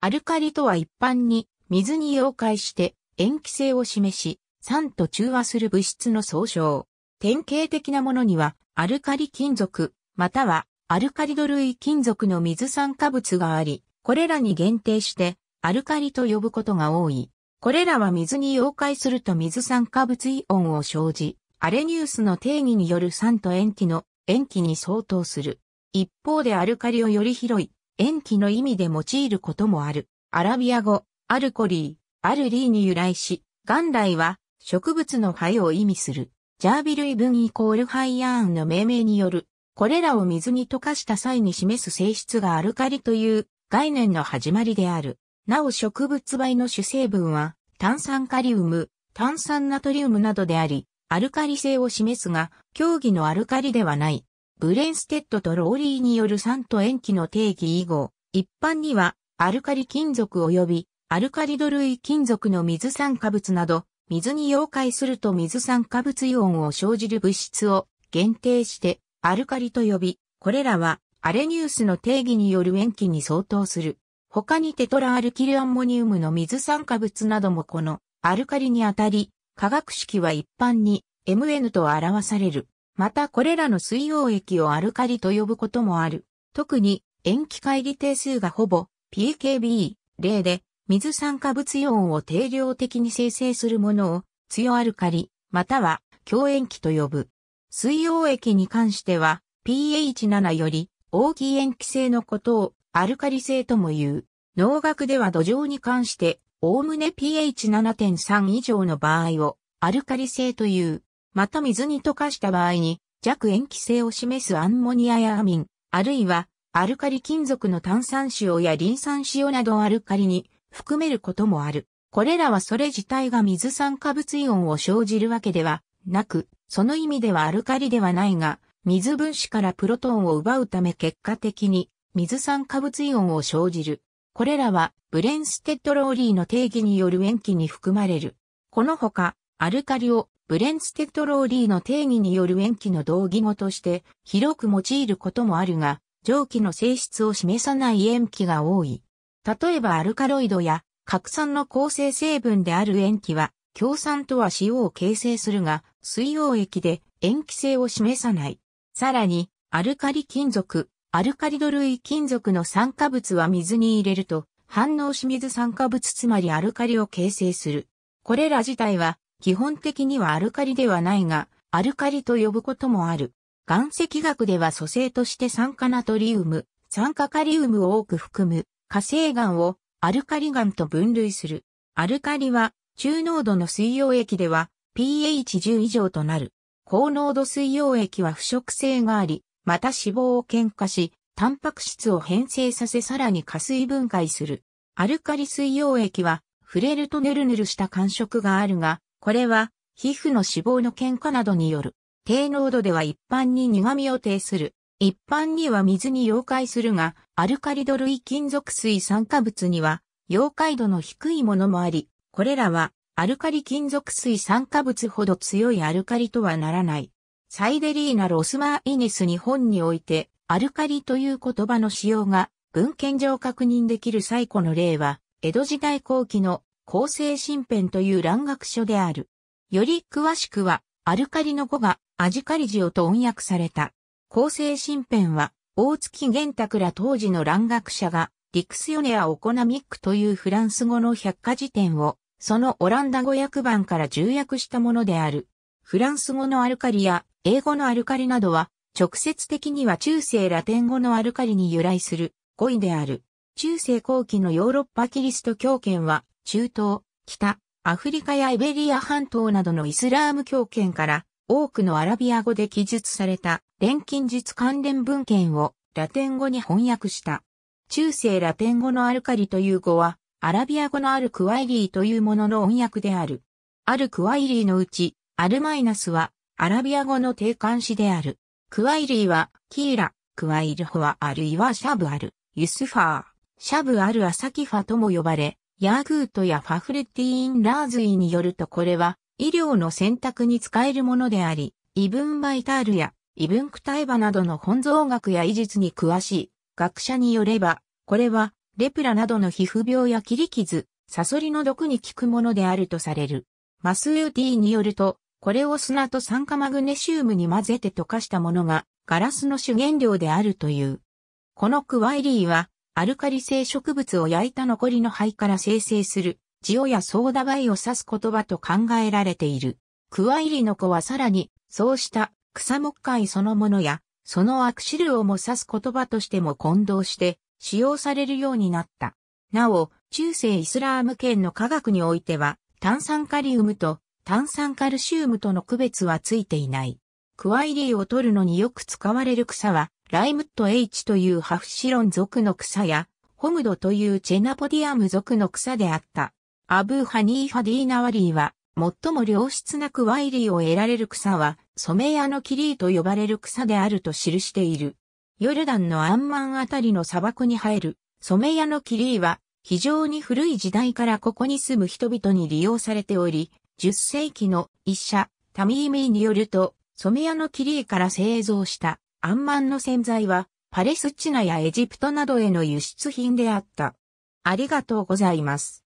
アルカリとは一般に水に溶解して塩基性を示し、酸と中和する物質の総称。典型的なものにはアルカリ金属、またはアルカリド類金属の水酸化物があり、これらに限定してアルカリと呼ぶことが多い。これらは水に溶解すると水酸化物イオンを生じ、アレニウスの定義による酸と塩基の塩基に相当する。一方でアルカリをより広い塩基の意味で用いることもある。アラビア語、アルコリー、アルリーに由来し、元来は植物の灰を意味する。ジャービルイブンイコールハイヤーンの命名による、これらを水に溶かした際に示す性質がアルカリという概念の始まりである。なお植物灰の主成分は炭酸カリウム、炭酸ナトリウムなどであり、アルカリ性を示すが、競技のアルカリではない。ブレンステッドとローリーによる酸と塩基の定義以後、一般には、アルカリ金属及び、アルカリド類金属の水酸化物など、水に溶解すると水酸化物イオンを生じる物質を限定して、アルカリと呼び、これらは、アレニウスの定義による塩基に相当する。他にテトラアルキルアンモニウムの水酸化物などもこのアルカリにあたり、化学式は一般に MN と表される。またこれらの水溶液をアルカリと呼ぶこともある。特に塩基解離定数がほぼ PKB 例で水酸化物イオンを定量的に生成するものを強アルカリまたは強塩基と呼ぶ。水溶液に関しては pH7 より大きい塩基性のことをアルカリ性とも言う。農学では土壌に関して、おおむね pH7.3 以上の場合をアルカリ性という。また水に溶かした場合に弱塩基性を示すアンモニアやアミン、あるいはアルカリ金属の炭酸塩やリン酸塩などをアルカリに含めることもある。これらはそれ自体が水酸化物イオンを生じるわけではなく、その意味ではアルカリではないが、水分子からプロトンを奪うため結果的に水酸化物イオンを生じる。これらはブレンステッドローリーの定義による塩基に含まれる。このほか、アルカリをブレンステッドローリーの定義による塩基の同義語として広く用いることもあるが、蒸気の性質を示さない塩基が多い。例えばアルカロイドや核酸の構成成分である塩基は、強酸とは塩を形成するが、水溶液で塩基性を示さない。さらに、アルカリ金属、アルカリド類金属の酸化物は水に入れると、反応し水酸化物つまりアルカリを形成する。これら自体は基本的にはアルカリではないが、アルカリと呼ぶこともある。岩石学では組成として酸化ナトリウム、酸化カリウムを多く含む火星岩をアルカリ岩と分類する。アルカリは中濃度の水溶液では pH10 以上となる。高濃度水溶液は腐食性があり、また脂肪を喧化し、タンパク質を変性させさらに加水分解する。アルカリ水溶液は触れるとヌルヌルした感触があるが、これは、皮膚の脂肪の喧嘩などによる、低濃度では一般に苦味を呈する。一般には水に溶解するが、アルカリド類金属水酸化物には、溶解度の低いものもあり、これらは、アルカリ金属水酸化物ほど強いアルカリとはならない。サイデリーナ・ロスマー・イネス日本において、アルカリという言葉の使用が、文献上確認できる最古の例は、江戸時代後期の構成新編という蘭学書である。より詳しくは、アルカリの語がアジカリジオと音訳された。構成新編は、大月玄卓ら当時の蘭学者が、ディクスヨネア・オコナミックというフランス語の百科事典を、そのオランダ語訳版から重訳したものである。フランス語のアルカリや英語のアルカリなどは、直接的には中世ラテン語のアルカリに由来する語彙である。中世後期のヨーロッパキリスト教圏は中東、北、アフリカやイベリア半島などのイスラーム教圏から多くのアラビア語で記述された錬金術関連文献をラテン語に翻訳した。中世ラテン語のアルカリという語は、アラビア語のアルクワイリーというものの音訳である。アルクワイリーのうち、アルマイナスは、アラビア語の定冠詞である。クワイリーは、キーラ、クワイルホはあるいはシャブアル、ユスファー、シャブアルアサキファとも呼ばれ、ヤーグートやファフレッティーン・ラーズイによるとこれは医療の選択に使えるものであり、イブン・バイタールやイブン・クタイバなどの本草学や医術に詳しい学者によれば、これはレプラなどの皮膚病や切り傷、サソリの毒に効くものであるとされる。マスウーティーによると、これを砂と酸化マグネシウムに混ぜて溶かしたものがガラスの主原料であるという。このクワイリーはアルカリ性植物を焼いた残りの灰から生成する、塩やソーダ灰を指す言葉と考えられている。クワイリの子はさらに、そうした草木灰そのものや、そのアクシルをも指す言葉としても混同して使用されるようになった。なお、中世イスラーム圏の科学においては、炭酸カリウムと炭酸カルシウムとの区別はついていない。クワイリーを取るのによく使われる草は、ライムット H というハフシロン族の草や、ホムドというチェナポディアム族の草であった。アブーハニーハディーナワリーは、最も良質なクワイリーを得られる草は、ソメヤのキリーと呼ばれる草であると記している。ヨルダンのアンマンあたりの砂漠に生える、ソメヤのキリーは、非常に古い時代からここに住む人々に利用されており、10世紀の医者、タミーミーによると、ソメヤのキリーから製造したアンマンの洗剤は、パレスチナやエジプトなどへの輸出品であった。ありがとうございます。